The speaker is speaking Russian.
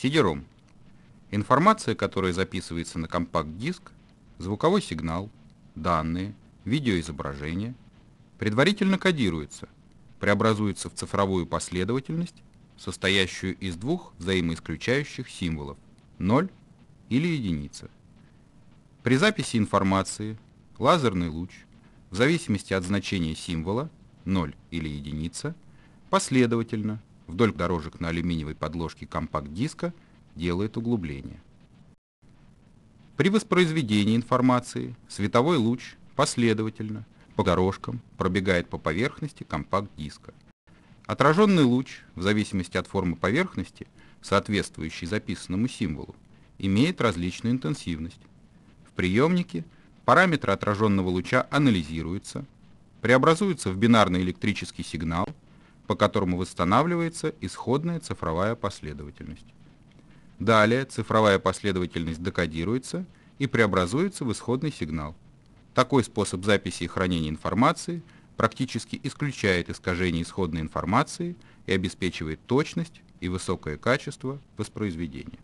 CD-ROM. Информация, которая записывается на компакт-диск, звуковой сигнал, данные, видеоизображение, предварительно кодируется, преобразуется в цифровую последовательность, состоящую из двух взаимоисключающих символов – 0 или единица. При записи информации лазерный луч, в зависимости от значения символа, 0 или единица, последовательно вдоль дорожек на алюминиевой подложке компакт-диска делает углубление. При воспроизведении информации световой луч последовательно по дорожкам пробегает по поверхности компакт-диска. Отраженный луч, в зависимости от формы поверхности, соответствующий записанному символу, имеет различную интенсивность. В приемнике параметры отраженного луча анализируются, преобразуются в бинарный электрический сигнал – по которому восстанавливается исходная цифровая последовательность. Далее цифровая последовательность декодируется и преобразуется в исходный сигнал. Такой способ записи и хранения информации практически исключает искажение исходной информации и обеспечивает точность и высокое качество воспроизведения.